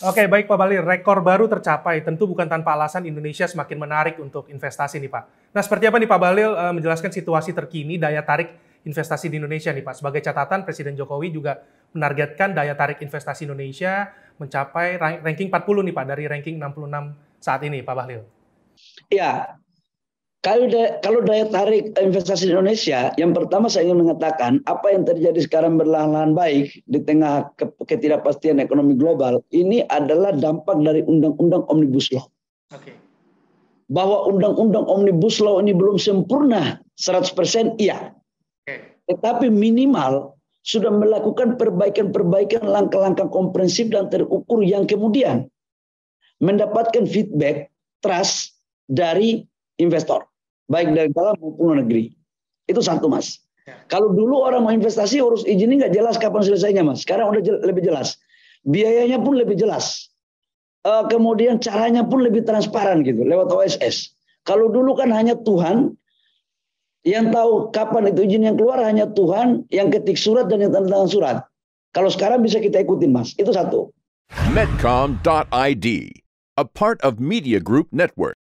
Oke, baik Pak Bali, rekor baru tercapai. Tentu bukan tanpa alasan Indonesia semakin menarik untuk investasi nih Pak. Nah, seperti apa nih Pak Balil uh, eh, menjelaskan situasi terkini daya tarik investasi di Indonesia nih Pak? Sebagai catatan, Presiden Jokowi juga menargetkan daya tarik investasi Indonesia mencapai ranking 40 nih Pak, dari ranking 66 saat ini Pak Bahlil. Ya, kalau daya, kalau daya tarik investasi di Indonesia, yang pertama saya ingin mengatakan apa yang terjadi sekarang berlahan-lahan baik di tengah ketidakpastian ekonomi global ini adalah dampak dari undang-undang omnibus law. Okay. Bahwa undang-undang omnibus law ini belum sempurna 100% iya. Okay. Tetapi minimal sudah melakukan perbaikan-perbaikan langkah-langkah komprehensif dan terukur yang kemudian mendapatkan feedback trust dari investor, baik dari dalam maupun luar negeri. Itu satu mas. Ya. Kalau dulu orang mau investasi urus izinnya nggak jelas kapan selesainya mas. Sekarang udah jel lebih jelas, biayanya pun lebih jelas. E, kemudian caranya pun lebih transparan gitu lewat OSS. Kalau dulu kan hanya Tuhan yang tahu kapan itu izin yang keluar hanya Tuhan yang ketik surat dan yang tanda tangan surat. Kalau sekarang bisa kita ikutin mas, itu satu. Medcom.id, a part of Media Group Network.